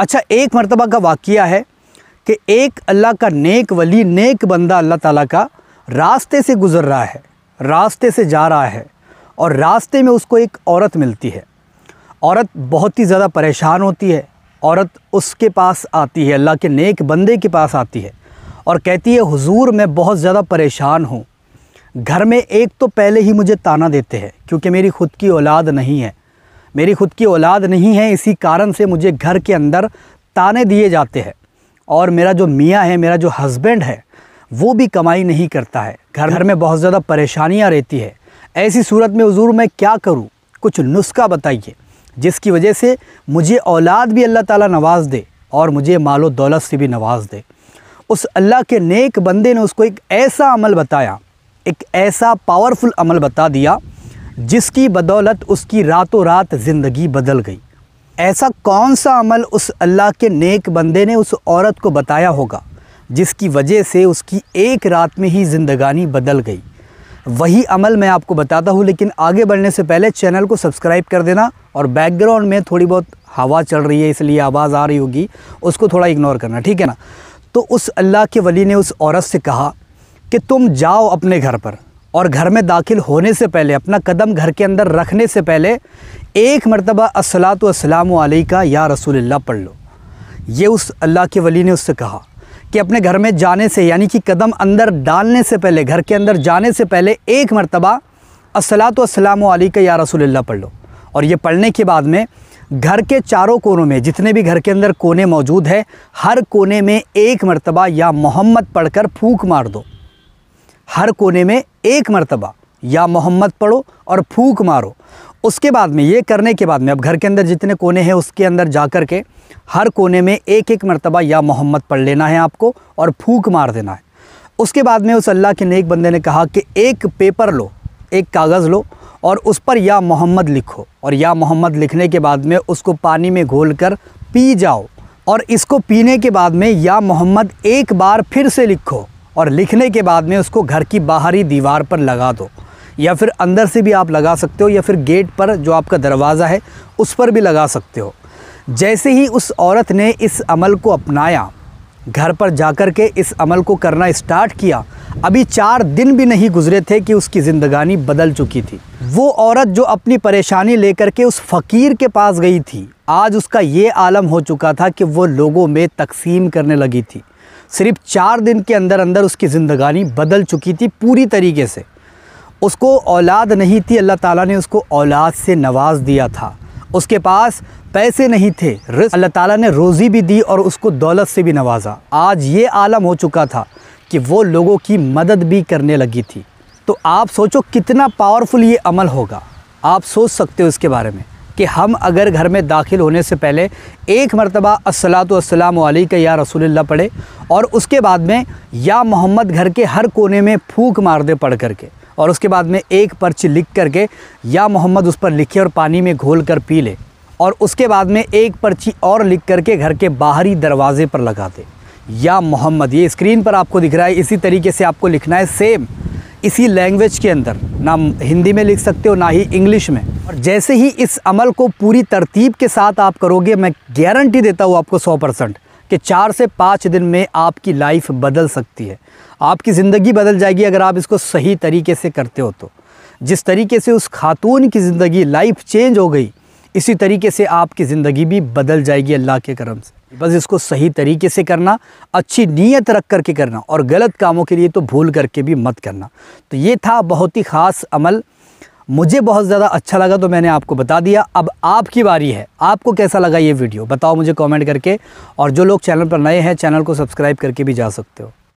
अच्छा एक मरतबा का वाक़ है कि एक अल्लाह का नेक वली नेक बंदा अल्लाह ताला का रास्ते से गुज़र रहा है रास्ते से जा रहा है और रास्ते में उसको एक औरत मिलती है औरत बहुत ही ज़्यादा परेशान होती है औरत उसके पास आती है अल्लाह के नेक बंदे के पास आती है और कहती है हुजूर मैं बहुत ज़्यादा परेशान हूँ घर में एक तो पहले ही मुझे ताना देते हैं क्योंकि मेरी खुद की औलाद नहीं है मेरी खुद की औलाद नहीं है इसी कारण से मुझे घर के अंदर ताने दिए जाते हैं और मेरा जो मियाँ है मेरा जो हस्बैंड है वो भी कमाई नहीं करता है घर घर में बहुत ज़्यादा परेशानियाँ रहती है ऐसी सूरत में हजूर मैं क्या करूँ कुछ नुस्खा बताइए जिसकी वजह से मुझे औलाद भी अल्लाह ताला नवाज दे और मुझे मालो दौलत से भी नवाज दे उस अल्लाह के नेक बंदे ने उसको एक ऐसा अमल बताया एक ऐसा पावरफुल अमल बता दिया जिसकी बदौलत उसकी रातों रात ज़िंदगी बदल गई ऐसा कौन सा अमल उस अल्लाह के नेक बंदे ने उस औरत को बताया होगा जिसकी वजह से उसकी एक रात में ही ज़िंदगानी बदल गई वही अमल मैं आपको बताता हूँ लेकिन आगे बढ़ने से पहले चैनल को सब्सक्राइब कर देना और बैकग्राउंड में थोड़ी बहुत हवा चल रही है इसलिए आवाज़ आ रही होगी उसको थोड़ा इग्नोर करना ठीक है ना तो उस अल्लाह के वली ने उस औरत से कहा कि तुम जाओ अपने घर पर और घर में दाखिल होने से पहले अपना कदम घर के अंदर रखने से पहले एक मरतबा असलात वसलाम का या रसूल पढ़ लो ये उस अल्लाह के वली ने उससे कहा कि अपने घर में जाने से यानी कि कदम अंदर डालने से पहले घर के अंदर जाने से पहले एक मरतबा असलात वसलाम का या रसूल पढ़ लो और ये पढ़ने के बाद में घर के चारों कोनों में जितने भी घर के अंदर कोने मौजूद हैं हर कोने में एक मरतबा या मोहम्मद पढ़कर फूक मार दो हर कोने में एक मरतबा या मोहम्मद पढ़ो और फूक मारो उसके बाद में ये करने के बाद में अब घर के अंदर जितने कोने हैं उसके अंदर जा कर के हर कोने में एक एक मरतबा या मोहम्मद पढ़ लेना है आपको और फूक मार देना है उसके बाद में उस अल्लाह के नेक बंदे ने कहा कि एक पेपर लो एक कागज़ लो और उस पर या मोहम्मद लिखो और या मोहम्मद लिखने के बाद में उसको पानी में घोल कर पी जाओ और इसको पीने के बाद में या मोहम्मद एक बार फिर से लिखो और लिखने के बाद में उसको घर की बाहरी दीवार पर लगा दो या फिर अंदर से भी आप लगा सकते हो या फिर गेट पर जो आपका दरवाज़ा है उस पर भी लगा सकते हो जैसे ही उस औरत ने इस अमल को अपनाया घर पर जाकर के इस अमल को करना स्टार्ट किया अभी चार दिन भी नहीं गुजरे थे कि उसकी ज़िंदगानी बदल चुकी थी वो औरत जो अपनी परेशानी लेकर के उस फ़कीर के पास गई थी आज उसका ये आलम हो चुका था कि वो लोगों में तकसीम करने लगी थी सिर्फ चार दिन के अंदर अंदर उसकी ज़िंदगानी बदल चुकी थी पूरी तरीके से उसको औलाद नहीं थी अल्लाह ताला ने उसको औलाद से नवाज दिया था उसके पास पैसे नहीं थे रिस्क अल्लाह ताला ने रोज़ी भी दी और उसको दौलत से भी नवाजा आज ये आलम हो चुका था कि वो लोगों की मदद भी करने लगी थी तो आप सोचो कितना पावरफुल ये अमल होगा आप सोच सकते हो इसके बारे में कि हम अगर घर में दाखिल होने से पहले एक मरतबा असलातम का या रसूलुल्लाह पढ़े और उसके बाद में या मोहम्मद घर के हर कोने में फूक मार दे पढ़ करके और उसके बाद में एक पर्ची लिख करके या मोहम्मद उस पर लिखे और पानी में घोल कर पी ले और उसके बाद में एक पर्ची और लिख करके घर के बाहरी दरवाजे पर लगा दे या मोहम्मद ये स्क्रीन पर आपको दिख रहा है इसी तरीके से आपको लिखना है सेम इसी लैंग्वेज के अंदर ना हिंदी में लिख सकते हो ना ही इंग्लिश में और जैसे ही इस अमल को पूरी तरतीब के साथ आप करोगे मैं गारंटी देता हूँ आपको सौ परसेंट कि चार से पाँच दिन में आपकी लाइफ बदल सकती है आपकी ज़िंदगी बदल जाएगी अगर आप इसको सही तरीके से करते हो तो जिस तरीके से उस खातून की ज़िंदगी लाइफ चेंज हो गई इसी तरीके से आपकी ज़िंदगी भी बदल जाएगी अल्लाह के करम से बस इसको सही तरीके से करना अच्छी नीयत रख करके करना और गलत कामों के लिए तो भूल करके भी मत करना तो ये था बहुत ही ख़ास अमल मुझे बहुत ज़्यादा अच्छा लगा तो मैंने आपको बता दिया अब आपकी बारी है आपको कैसा लगा ये वीडियो बताओ मुझे कमेंट करके और जो लोग चैनल पर नए हैं चैनल को सब्सक्राइब करके भी जा सकते हो